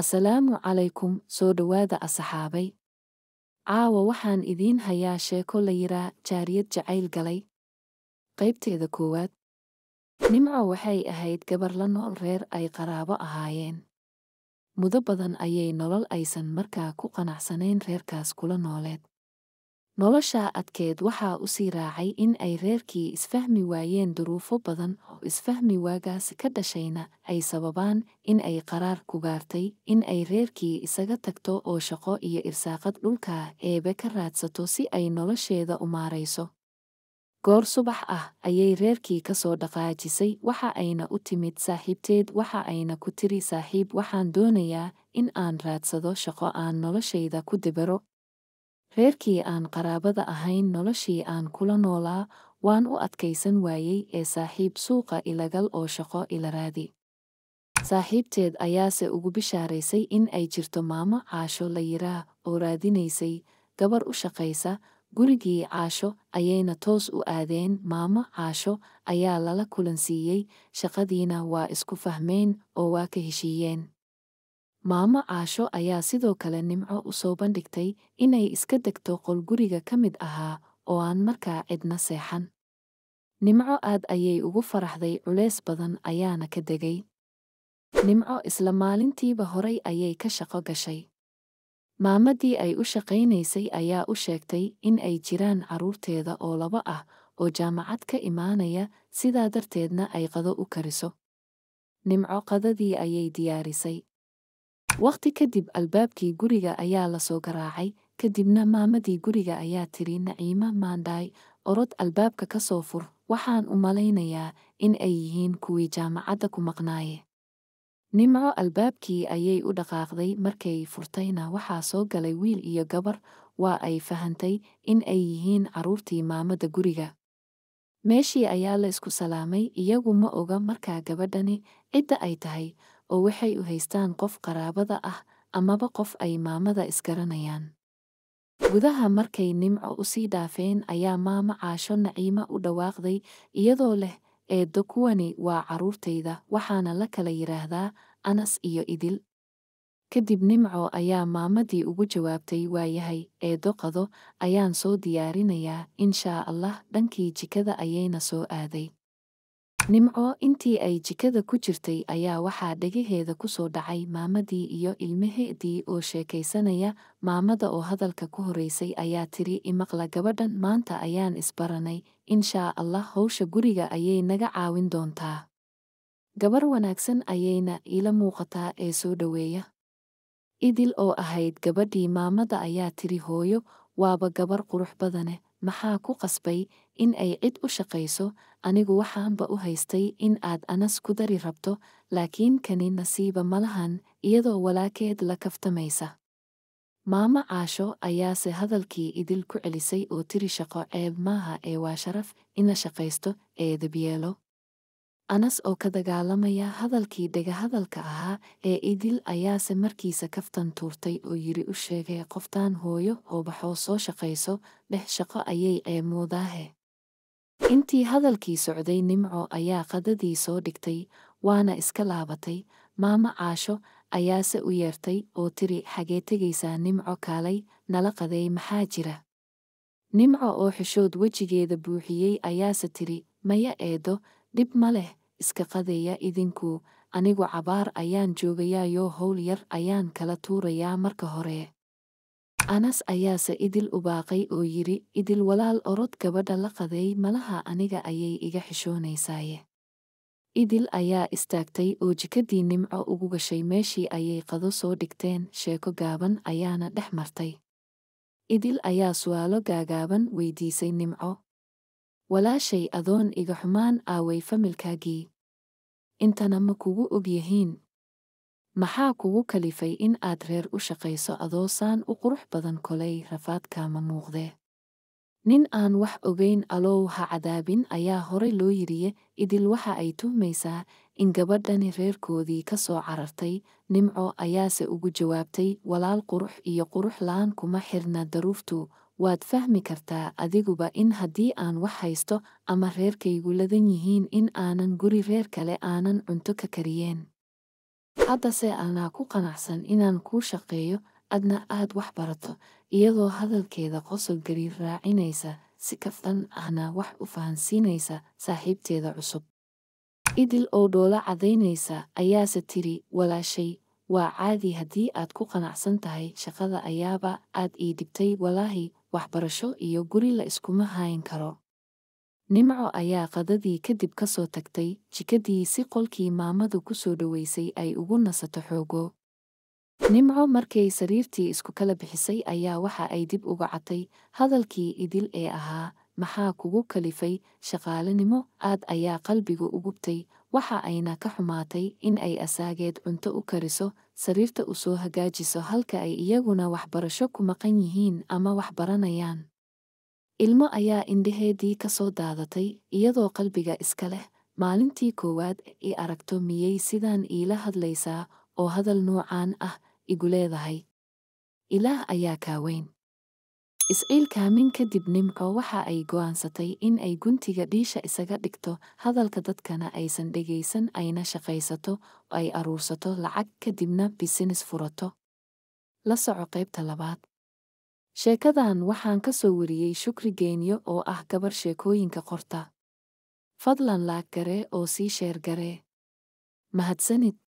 asalaamu calaykum soo dhowaada asaxaabay caawa waxaan idiin hayaa sheeko la yiraa jaariyad jacayl galay qaybteeda koowaad nimco waxay ahayd gabar la nool reer ay qaraabo ahaayeen mudo badan ayay nolol aysan markaa ku qanacsanayn reerkaas kula nooleed nolosha adkeed waxaa u sii raacay in ay reerkii isfahmi waayeen duruufo badan oo isfahmi waagaas ka dhashayna ay sababaan in ay qaraar ku gaartay in ay reerkii isaga tagto oo shaqo iyo irsaaqad dhulka eebe ka raadsato si ay nolosheeda u maarayso goor subax ah ayay reerkii ka soo dhaqaajisay waxa ayna u timid saaxiibteed waxa ayna ku tiri saaxiib waxaan doonayaa in aan raadsado shaqo aan noloshayda ku debero reerkii aan qaraabada ahayn noloshii aan kula noolaa waan u adkaysan waayey ee saaxiib suuqa ilagal oo shaqo ila raadi saaxiibteed ayaase ugu bishaaraysay in ay jirto maamo caasho la yiraah oo raadinaysay gabar u shaqaysa gurigii caasho ayayna toos u aadeen maamo caasho ayaa lala kulansiiyey shaqadiina waa isku fahmeen oo waa ka heshiiyeen maamo caasho ayaa sidoo kale nimco u soo bandhigtay inay iska degto qol guriga ka mid ahaa oo aan markaa cidna seexan nimco aad ayay ugu faraxday culays badan ayaana ka degay nimco isla maalintiiba horay ayay ka shaqo gashay maamaddii ay u shaqaynaysay ayaa u sheegtay in ay jiraan carruurteeda oo laba ah oo jaamacad ka imaanaya sidaa darteedna ay qado u kariso nimco qadadii ayay diyaarisay Wakhti kadib albaabkii guriga ayaa lasoo soo garaacay, kadibna maamadii guriga ayaa tiri Naciima maandhaay orod albaabka ka soo fur, waxaan u malaynayaa in ay yihiin kuwii jaamacadda ku maqnaaye. Nimco albaabkii ayay u dhaqaaqday markay furtayna waxaa soo galay wiil iyo gabar, waa ay fahantay in ay yihiin carruurtii maamada guriga. Meeshii ayaa la isku salaamay iyagu ma oga markaa gabadhani cidda ay tahay, oo waxay u haystaan qof qaraabada ah amaba qof ay maamada isgaranayaan gudaha markay nimco u sii dhaafeen ayaa maama caasho naciima u dhawaaqday iyadoo leh eeddo kuwani waa carruurtayda waxaana la kala yidhaahdaa anas iyo idil kadib nimco ayaa maamadii ugu jawaabtay waayahay eeddo qado ayaan soo diyaarinayaa inshaa allah dhankii jikada ayayna soo aaday nimco intii ay jikada ku jirtay ayaa waxaa dhegaheeda ku soo dhacay maamadii iyo ilmaheedii oo sheekaysanaya maamada oo hadalka ku horaysay ayaa tiri imaqla gabadhan maanta ayaan isbaranay inshaa allah howsha guriga ayay naga caawin doontaa gabar wanaagsan ayayna iila muuqataa ee soo dhoweeya idil oo ahayd gabadhii maamada ayaa tiri hooyo waaba gabar qurux badane maxaa ku qasbay in ay cid u shaqayso anigu waxaanba u haystay in aad anas ku dari rabto laakiin kani nasiiba malahan iyadoo walaakeed la kaftamaysa maamo caasho ayaase hadalkii idil ku celisay oo tiri shaqo ceeb maaha ee waa sharaf in la shaqaysto eedabyeelo anas oo ka dagaalamaya hadalkii dhegahadalka ahaa ee idil ayaase markiisa kaftan tuurtay oo yidhi u sheegay qoftaan hooyo oo baxoo soo shaqayso dheh shaqo ayay ceebmoodaahe intii hadalkii socday nimco ayaa qadadii soo dhigtay waana iska laabatay maamo caasho ayaase u yeertay oo tiri xagee tegaysaa nimco kaalay nala qaday maxaa jira nimco oo xishood wejigeeda buuxiyey ayaase tiri maya eedo dhib ma leh iska qadaya idinku anigu cabaar ayaan joogayaa yoo howl yar ayaan kala tuurayaa marka hore anas ayaase idil u baaqay oo yidhi idil walaal orod gabadha la qaday malaha aniga ayay iga xishoonaysaye idil ayaa istaagtay oo jikadii nimco ugu gashay meeshii ayay qado soo dhigteen sheeko gaaban ayaana dhex martay idil ayaa su'aalo gaagaaban weydiisay nimco walaashay adoon iga xumaan aaway familkaagii intana ma kugu og yihiin maxaa kugu kalifay in aad reer u shaqayso adoosaan u qurux badan kolay rafaadkaama muuqde nin aan wax ogayn alow ha cadaabin ayaa horay loo yidhiye idil waxa ay tuhmaysaa in gabadhani reerkoodii ka soo carartay nimco ayaase ugu jawaabtay walaal qurux iyo qurux la'aan kuma xirna daruuftu waad fahmi kartaa adiguba in haddii aan wax haysto ama reerkaygu ladan yihiin in aanan guri reer kale aanan cunto ka kariyeen Haddase anaa ku qanacsan inaan kuu shaqeeyo, adna aad wax barato, iyadoo hadalkeeda qosol geli raacinaysa, si kafdan ahna wax u fahansiinaysa saaxiibteeda cusub. Idil oo dhoola cadaynaysa ayaase tiri, walaashay, waa caadi haddii aad ku qanacsan tahay shaqada ayaaba aad ii dhibtay walaahi, waxbarasho iyo guri la iskuma hayn karo nimco ayaa qadadii kadib ka soo tagtay jikadii si qolkii maamadu ku soo dhowaysay ay ugu nasato xoogo nimco markay sariirtii isku kala bixisay ayaa waxa ay dib uga catay hadalkii idil ee ahaa maxaa kugu kalifay shaqaalenimo aad ayaa qalbigu ugubtay waxa ayna ka xumaatay in ay asaageed cunto u kariso sariirta u soo hagaajiso halka ay iyaguna waxbarasho ku maqan yihiin ama wax baranayaan Ilmo ayaa indhaheedii ka soo daadatay iyadoo qalbiga iska leh maalintii koowaad i aragto miyey sidaan iila hadlaysaa oo hadal noocaan ah igu leedahay ilaah ayaa kaa weyn isciil kaamin kadib nimco waxa ay go'aansatay in ay guntiga dhiisha isaga dhigto hadalka dadkana aysan dhegaysan ayna shaqaysato ay aruursato lacag kadibna bisinis furato la soco qaybta labaad sheekadan waxaan ka soo wariyey shukri geenyo oo ah gabar sheekooyinka qorta fadlan laag gare oo sii sheer garee mahadsanid